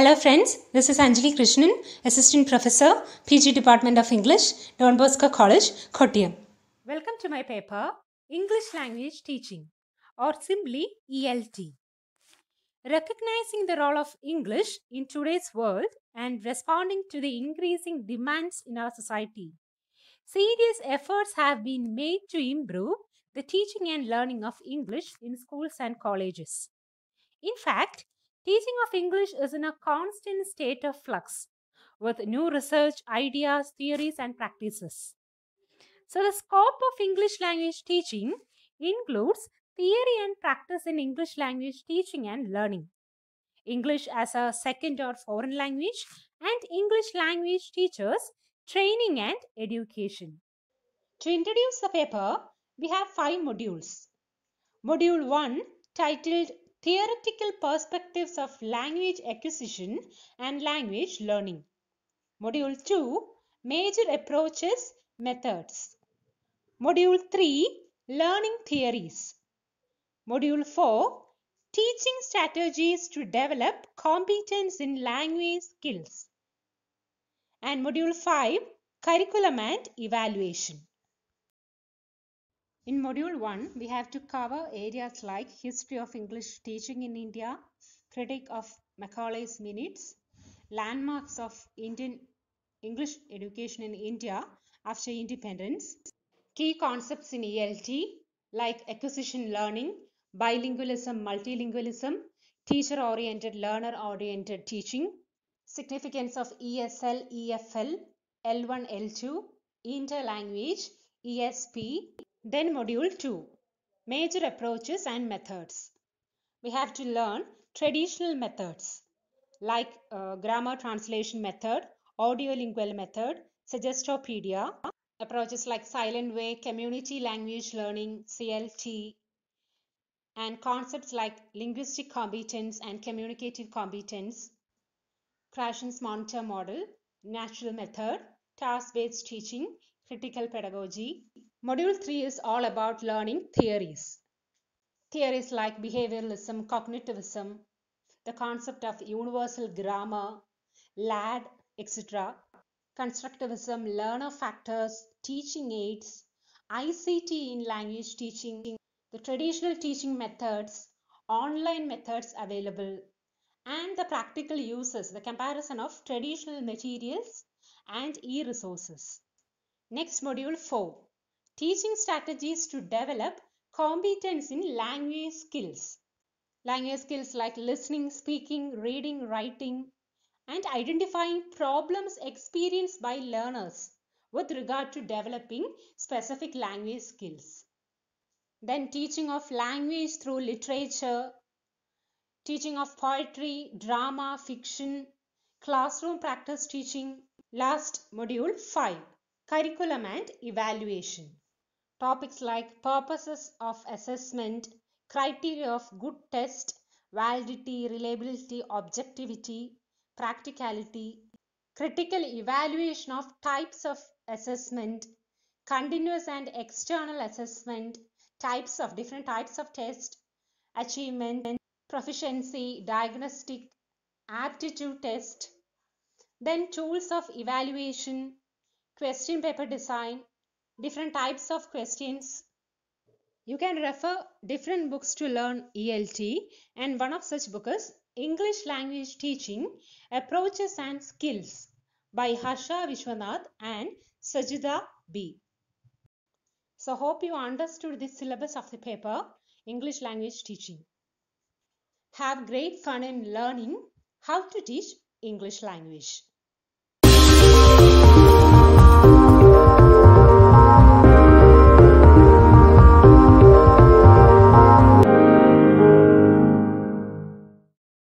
Hello friends, this is Anjali Krishnan, Assistant Professor, PG Department of English, Don Bosco College, Kottayam. Welcome to my paper, English Language Teaching or simply ELT. Recognizing the role of English in today's world and responding to the increasing demands in our society. Serious efforts have been made to improve the teaching and learning of English in schools and colleges. In fact, Teaching of English is in a constant state of flux with new research, ideas, theories, and practices. So, the scope of English language teaching includes theory and practice in English language teaching and learning, English as a second or foreign language, and English language teachers training and education. To introduce the paper, we have five modules. Module 1 titled theoretical perspectives of language acquisition and language learning. Module 2 Major approaches, methods. Module 3 Learning theories. Module 4 Teaching strategies to develop competence in language skills. And Module 5 Curriculum and evaluation. In module 1, we have to cover areas like history of English teaching in India, critic of Macaulay's minutes, landmarks of Indian English education in India after independence, key concepts in ELT like acquisition learning, bilingualism, multilingualism, teacher-oriented, learner-oriented teaching, significance of ESL, EFL, L1, L2, interlanguage, ESP, then module 2, major approaches and methods. We have to learn traditional methods like uh, grammar translation method, audiolingual method, suggestopedia, approaches like silent way, community language learning, CLT, and concepts like linguistic competence and communicative competence, Krashen's monitor model, natural method, task-based teaching, critical pedagogy, Module 3 is all about learning theories. Theories like behavioralism, cognitivism, the concept of universal grammar, LAD, etc., constructivism, learner factors, teaching aids, ICT in language teaching, the traditional teaching methods, online methods available, and the practical uses, the comparison of traditional materials and e-resources. Next module 4 Teaching strategies to develop competence in language skills. Language skills like listening, speaking, reading, writing, and identifying problems experienced by learners with regard to developing specific language skills. Then teaching of language through literature, teaching of poetry, drama, fiction, classroom practice teaching. Last module 5 Curriculum and Evaluation topics like purposes of assessment, criteria of good test, validity, reliability, objectivity, practicality, critical evaluation of types of assessment, continuous and external assessment, types of different types of test, achievement, proficiency, diagnostic, aptitude test, then tools of evaluation, question paper design, different types of questions. You can refer different books to learn ELT and one of such book is English Language Teaching Approaches and Skills by Harsha Vishwanath and Sajida B. So hope you understood the syllabus of the paper English Language Teaching. Have great fun in learning how to teach English language.